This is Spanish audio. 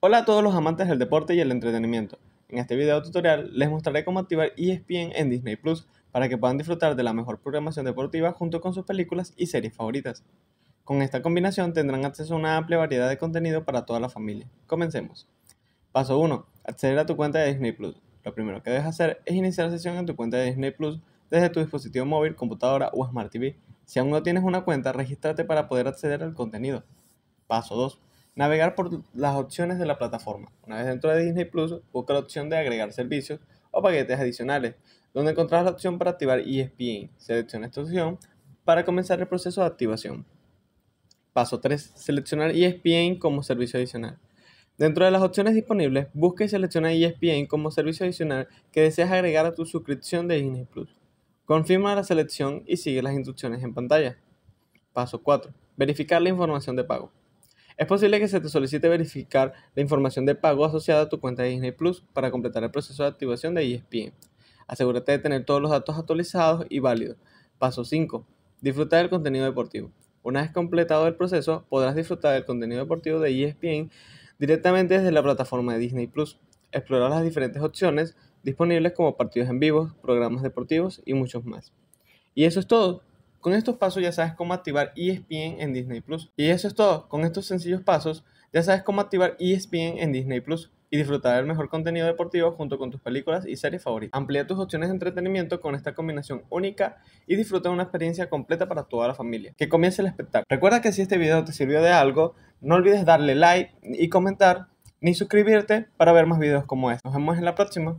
Hola a todos los amantes del deporte y el entretenimiento. En este video tutorial les mostraré cómo activar ESPN en Disney Plus para que puedan disfrutar de la mejor programación deportiva junto con sus películas y series favoritas. Con esta combinación tendrán acceso a una amplia variedad de contenido para toda la familia. Comencemos. Paso 1. Acceder a tu cuenta de Disney Plus. Lo primero que debes hacer es iniciar sesión en tu cuenta de Disney Plus desde tu dispositivo móvil, computadora o Smart TV. Si aún no tienes una cuenta, regístrate para poder acceder al contenido. Paso 2 Navegar por las opciones de la plataforma. Una vez dentro de Disney Plus, busca la opción de agregar servicios o paquetes adicionales, donde encontrarás la opción para activar ESPN. Selecciona esta opción para comenzar el proceso de activación. Paso 3. Seleccionar ESPN como servicio adicional. Dentro de las opciones disponibles, busca y selecciona ESPN como servicio adicional que deseas agregar a tu suscripción de Disney Plus. Confirma la selección y sigue las instrucciones en pantalla. Paso 4. Verificar la información de pago. Es posible que se te solicite verificar la información de pago asociada a tu cuenta de Disney Plus para completar el proceso de activación de ESPN. Asegúrate de tener todos los datos actualizados y válidos. Paso 5. Disfruta del contenido deportivo. Una vez completado el proceso, podrás disfrutar del contenido deportivo de ESPN directamente desde la plataforma de Disney Plus. Explorar las diferentes opciones disponibles como partidos en vivo, programas deportivos y muchos más. Y eso es todo. Con estos pasos ya sabes cómo activar ESPN en Disney Plus. Y eso es todo, con estos sencillos pasos ya sabes cómo activar ESPN en Disney Plus y disfrutar del mejor contenido deportivo junto con tus películas y series favoritas. Amplía tus opciones de entretenimiento con esta combinación única y disfruta de una experiencia completa para toda la familia. Que comience el espectáculo. Recuerda que si este video te sirvió de algo, no olvides darle like y comentar, ni suscribirte para ver más videos como este. Nos vemos en la próxima.